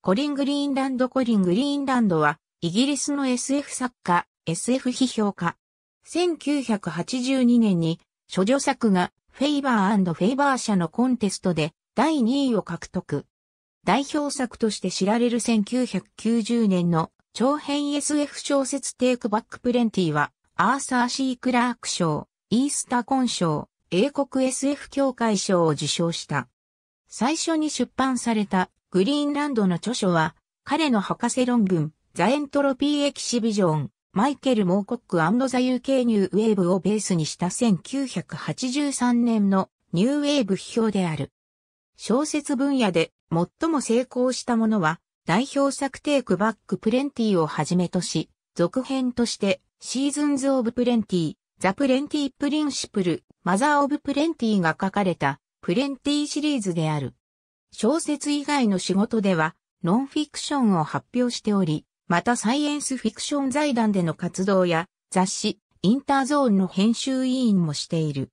コリン・グリーンランドコリン・グリーンランドは、イギリスの SF 作家、SF 批評家。1982年に、諸女作が、フェイバーフェイバー社のコンテストで、第2位を獲得。代表作として知られる1990年の、長編 SF 小説テイクバックプレンティは、アーサー・シー・クラーク賞、イースタコン賞、英国 SF 協会賞を受賞した。最初に出版されたグリーンランドの著書は、彼の博士論文、ザ・エントロピー・エキシビジョン、マイケル・モーコックザ・ユーケーニューウェーブをベースにした1983年のニューウェーブ批評である。小説分野で最も成功したものは、代表作テイクバックプレンティをはじめとし、続編として、シーズンズ・オブ・プレンティ、ザ・プレンティ・プリンシプル、マザー・オブ・プレンティが書かれた、プレンティシリーズである。小説以外の仕事では、ノンフィクションを発表しており、またサイエンスフィクション財団での活動や、雑誌、インターゾーンの編集委員もしている。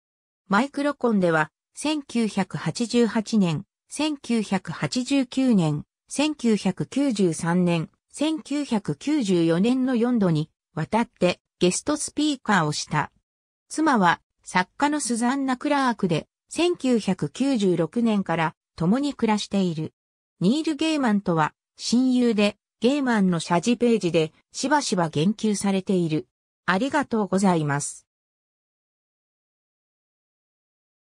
マイクロコンでは、1988年、1989年、1993年、1994年の4度にわたってゲストスピーカーをした。妻は作家のスザンナ・クラークで1996年から共に暮らしている。ニール・ゲーマンとは、親友で、ゲーマンの謝辞ページで、しばしば言及されている。ありがとうございます。